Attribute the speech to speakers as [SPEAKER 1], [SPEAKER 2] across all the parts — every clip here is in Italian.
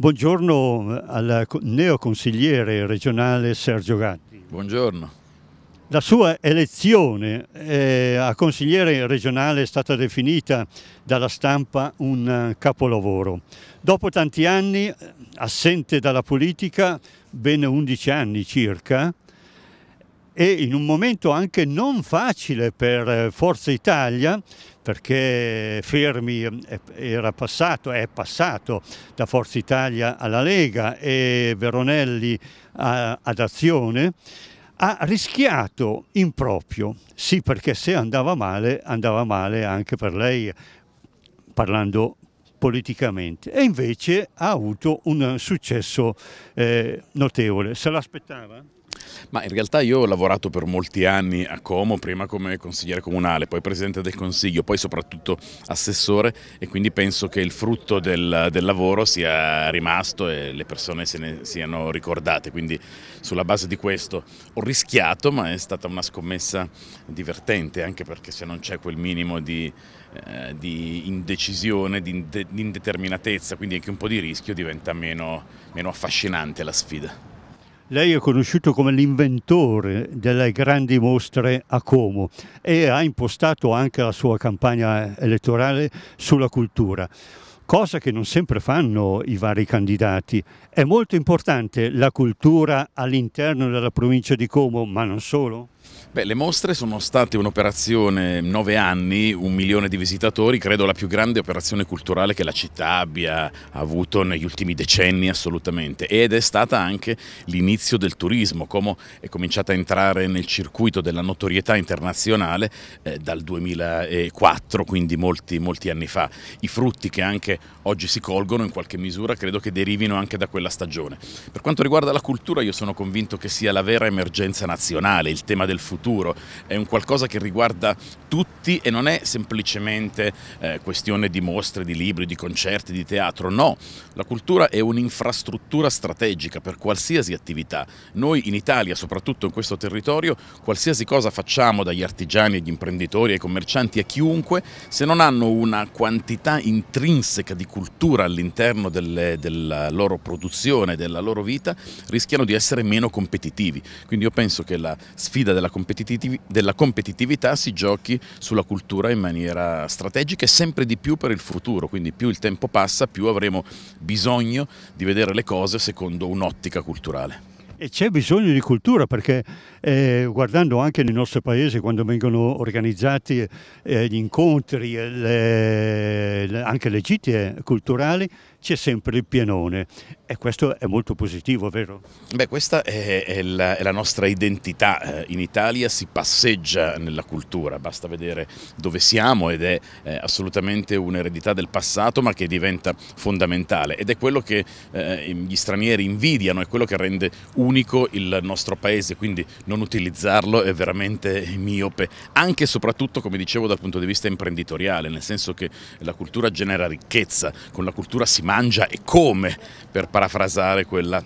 [SPEAKER 1] Buongiorno al neoconsigliere regionale Sergio Gatti.
[SPEAKER 2] Buongiorno.
[SPEAKER 1] La sua elezione eh, a consigliere regionale è stata definita dalla stampa un capolavoro. Dopo tanti anni, assente dalla politica, ben 11 anni circa, e in un momento anche non facile per eh, Forza Italia, perché Fermi eh, era passato, è passato da Forza Italia alla Lega e Veronelli a, ad Azione, ha rischiato in proprio, sì perché se andava male, andava male anche per lei parlando politicamente e invece ha avuto un successo eh, notevole. Se l'aspettava?
[SPEAKER 2] Ma in realtà io ho lavorato per molti anni a Como, prima come consigliere comunale, poi presidente del consiglio, poi soprattutto assessore e quindi penso che il frutto del, del lavoro sia rimasto e le persone se ne siano ricordate. Quindi sulla base di questo ho rischiato, ma è stata una scommessa divertente, anche perché se non c'è quel minimo di, eh, di indecisione, di, inde di, indeterminatezza, quindi anche un po' di rischio, diventa meno, meno affascinante la sfida.
[SPEAKER 1] Lei è conosciuto come l'inventore delle grandi mostre a Como e ha impostato anche la sua campagna elettorale sulla cultura cosa che non sempre fanno i vari candidati. È molto importante la cultura all'interno della provincia di Como, ma non solo?
[SPEAKER 2] Beh, le mostre sono state un'operazione nove anni, un milione di visitatori, credo la più grande operazione culturale che la città abbia avuto negli ultimi decenni assolutamente ed è stata anche l'inizio del turismo, Como è cominciata a entrare nel circuito della notorietà internazionale eh, dal 2004, quindi molti, molti anni fa. I frutti che anche oggi si colgono in qualche misura credo che derivino anche da quella stagione. Per quanto riguarda la cultura io sono convinto che sia la vera emergenza nazionale, il tema del del futuro, è un qualcosa che riguarda tutti e non è semplicemente eh, questione di mostre, di libri, di concerti, di teatro, no, la cultura è un'infrastruttura strategica per qualsiasi attività. Noi in Italia, soprattutto in questo territorio, qualsiasi cosa facciamo dagli artigiani agli imprenditori ai commercianti a chiunque, se non hanno una quantità intrinseca di cultura all'interno della loro produzione, della loro vita, rischiano di essere meno competitivi. Quindi io penso che la sfida della della, competitiv della, competitività si giochi sulla cultura in maniera strategica e sempre di più per il futuro, quindi più il tempo passa più avremo bisogno di vedere le cose secondo un'ottica culturale.
[SPEAKER 1] E c'è bisogno di cultura perché eh, guardando anche nel nostro paese quando vengono organizzati eh, gli incontri, le, le, anche le gite culturali, c'è sempre il pienone e questo è molto positivo, vero?
[SPEAKER 2] Beh, questa è, è, la, è, la, nostra identità, eh, in Italia si passeggia nella cultura, basta vedere dove siamo ed è, è eh, assolutamente un'eredità del passato ma che diventa fondamentale ed è quello che eh, gli stranieri invidiano, è quello che rende unico il nostro paese, quindi non utilizzarlo è veramente miope, anche e soprattutto come dicevo dal punto di vista imprenditoriale, nel senso che la cultura genera ricchezza, con la cultura si mangia e come, per parafrasare quella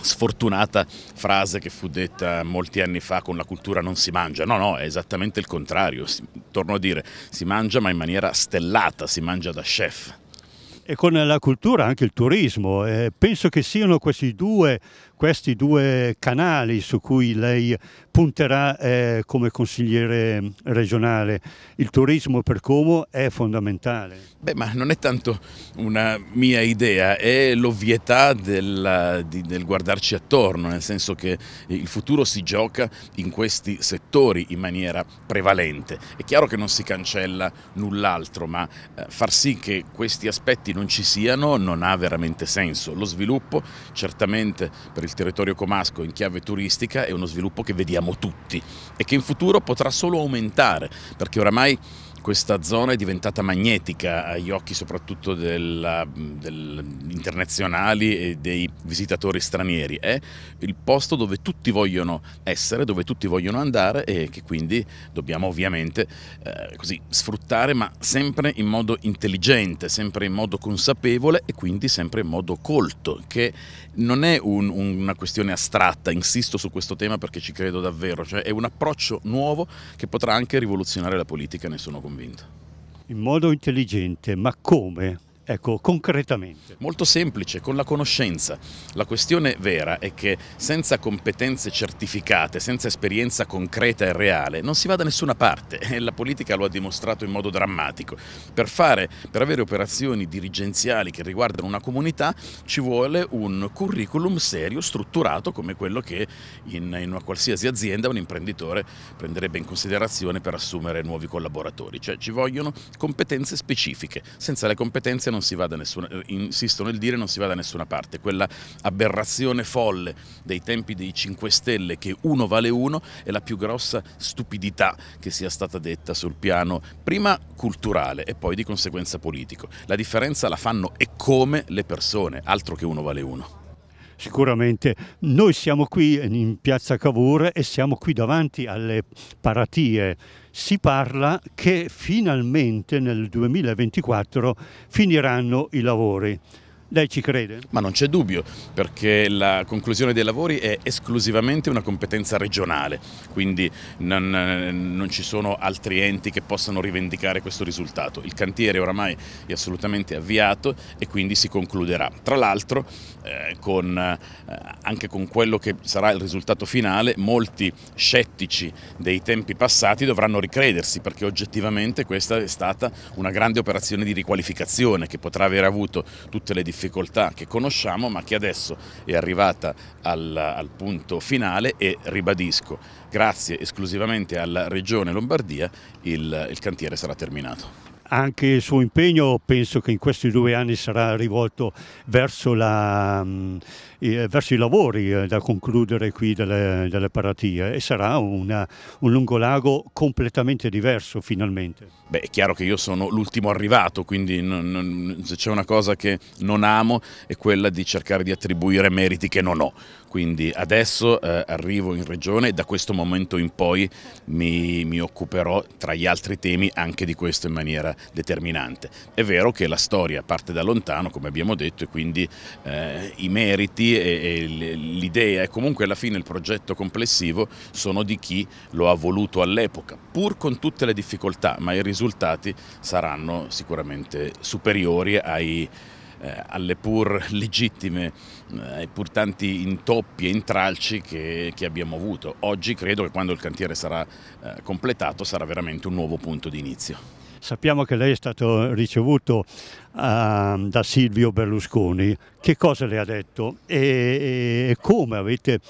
[SPEAKER 2] sfortunata frase che fu detta molti anni fa con la cultura non si mangia, no no è esattamente il contrario, si, torno a dire si mangia ma in maniera stellata, si mangia da chef.
[SPEAKER 1] E con la cultura anche il turismo, eh, penso che siano questi due, questi due canali su cui lei punterà eh, come consigliere regionale. Il turismo per Como è fondamentale.
[SPEAKER 2] Beh, ma non è tanto una mia idea, è l'ovvietà del, del guardarci attorno, nel senso che il futuro si gioca in questi settori in maniera prevalente. È chiaro che non si cancella null'altro, ma eh, far sì che questi aspetti non ci siano non ha veramente senso. Lo sviluppo certamente per il territorio comasco in chiave turistica è uno sviluppo che vediamo abbiamo tutti e che in futuro potrà solo aumentare, perché oramai questa zona è diventata magnetica agli occhi soprattutto degli internazionali e dei visitatori stranieri. È il posto dove tutti vogliono essere, dove tutti vogliono andare e che quindi dobbiamo ovviamente eh, così, sfruttare, ma sempre in modo intelligente, sempre in modo consapevole e quindi sempre in modo colto, che non è un, una questione astratta, insisto su questo tema perché ci credo davvero, cioè è un approccio nuovo che potrà anche rivoluzionare la politica, ne sono convinto convinto.
[SPEAKER 1] In modo intelligente, ma come? Ecco, concretamente.
[SPEAKER 2] Molto semplice, con la conoscenza. La questione vera è che senza competenze certificate, senza esperienza concreta e reale, non si va da nessuna parte e la politica lo ha dimostrato in modo drammatico. Per, fare, per avere operazioni dirigenziali che riguardano una comunità ci vuole un curriculum serio, strutturato come quello che in, in una qualsiasi azienda un imprenditore prenderebbe in considerazione per assumere nuovi collaboratori. Cioè ci vogliono competenze specifiche. Senza le competenze non si va da nessuna, eh, insisto nel dire, non si va da nessuna parte. Quella aberrazione folle dei tempi dei 5 Stelle che uno vale uno è la più grossa stupidità che sia stata detta sul piano prima culturale e poi di conseguenza politico. La differenza la fanno e come le persone, altro che uno vale uno
[SPEAKER 1] sicuramente noi siamo qui in piazza Cavour e siamo qui davanti alle paratie. Si parla che finalmente nel 2024 finiranno i lavori. Lei ci crede?
[SPEAKER 2] Ma non c'è dubbio, perché la conclusione dei lavori è esclusivamente una competenza regionale, quindi non, non, ci sono altri enti che possano rivendicare questo risultato. Il cantiere oramai è assolutamente avviato e quindi si concluderà. Tra l'altro, eh, eh, anche con quello che sarà il risultato finale, molti scettici dei tempi passati dovranno ricredersi, perché oggettivamente questa è stata una grande operazione di riqualificazione che potrà aver avuto tutte le difficoltà difficoltà che conosciamo ma che adesso è arrivata al, al punto finale e ribadisco, grazie esclusivamente alla Regione Lombardia il, il cantiere sarà terminato
[SPEAKER 1] anche il suo impegno penso che in questi due anni sarà rivolto verso, la, mm, eh, verso i lavori eh, da concludere qui delle, delle paratie e sarà una, un lungolago completamente diverso finalmente.
[SPEAKER 2] Beh è chiaro che io sono l'ultimo arrivato quindi non, non, se c'è una cosa che non amo è quella di cercare di attribuire meriti che non ho quindi adesso eh, arrivo in regione e da questo momento in poi mi, mi, occuperò tra gli altri temi anche di questo in maniera determinante. È vero che la storia parte da lontano come abbiamo detto e quindi eh, i meriti e, e l'idea e comunque alla fine il progetto complessivo sono di chi lo ha voluto all'epoca pur con tutte le difficoltà ma i risultati saranno sicuramente superiori ai eh, alle pur legittime, eh, ai pur tanti intoppi e intralci che, che, abbiamo avuto. Oggi credo che quando il cantiere sarà eh, completato sarà veramente un nuovo punto di inizio.
[SPEAKER 1] Sappiamo che lei è stato ricevuto uh, da Silvio Berlusconi. Che cosa le ha detto e, e come avete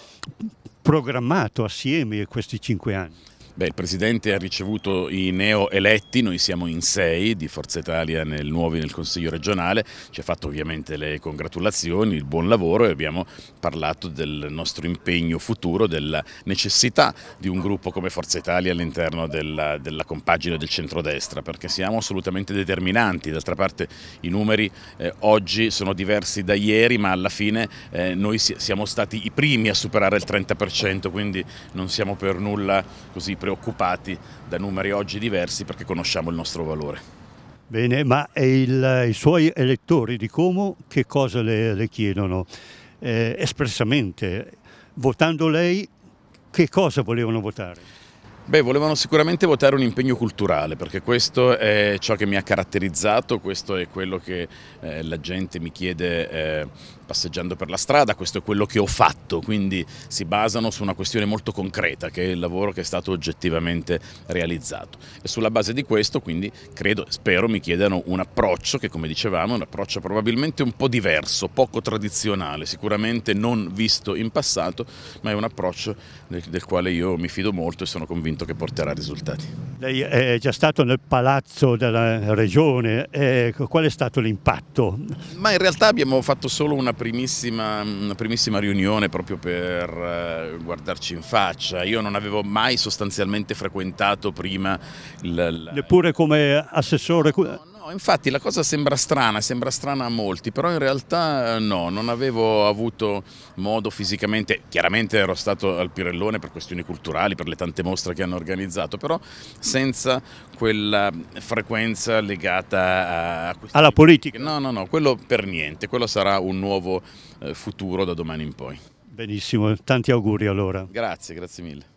[SPEAKER 1] programmato assieme questi cinque anni?
[SPEAKER 2] Beh, il Presidente ha ricevuto i neoeletti, noi siamo in sei di Forza Italia nel nuovi nel Consiglio regionale, ci ha fatto ovviamente le congratulazioni, il buon lavoro e abbiamo parlato del nostro impegno futuro, della necessità di un gruppo come Forza Italia all'interno della, della, compagine del centrodestra, perché siamo assolutamente determinanti, d'altra parte i numeri eh, oggi sono diversi da ieri, ma alla fine eh, noi siamo stati i primi a superare il 30%, quindi non siamo per nulla così preoccupati da numeri oggi diversi perché conosciamo il
[SPEAKER 1] nostro valore. Bene, ma il, eh, i suoi elettori di Como che cosa le, le chiedono? Eh, espressamente, votando lei, che cosa volevano votare?
[SPEAKER 2] Beh, volevano sicuramente votare un impegno culturale, perché questo è ciò che mi ha caratterizzato, questo è quello che eh, la gente mi chiede eh, passeggiando per la strada, questo è quello che ho fatto, quindi si basano su una questione molto concreta, che è il lavoro che è stato oggettivamente realizzato. E sulla base di questo, quindi, credo, e spero, mi chiedano un approccio che, come dicevamo, è un approccio probabilmente un po' diverso, poco tradizionale, sicuramente non visto in passato, ma è un approccio del, del quale io mi fido molto e sono convinto convinto che porterà risultati.
[SPEAKER 1] Lei è già stato nel palazzo della regione, eh, qual è stato l'impatto?
[SPEAKER 2] Ma in realtà abbiamo fatto solo una primissima, una primissima riunione proprio per eh, guardarci in faccia. Io non avevo mai sostanzialmente frequentato prima... Il,
[SPEAKER 1] Neppure come assessore? No, no
[SPEAKER 2] No, infatti la cosa sembra strana, sembra strana a molti, però in realtà eh, no, non avevo avuto modo fisicamente, chiaramente ero stato al Pirellone per questioni culturali, per le tante mostre che hanno organizzato, però senza quella frequenza legata a... Alla politica? No, no, no, quello per niente, quello sarà un nuovo eh, futuro da domani in poi.
[SPEAKER 1] Benissimo, tanti auguri allora.
[SPEAKER 2] Grazie, grazie mille.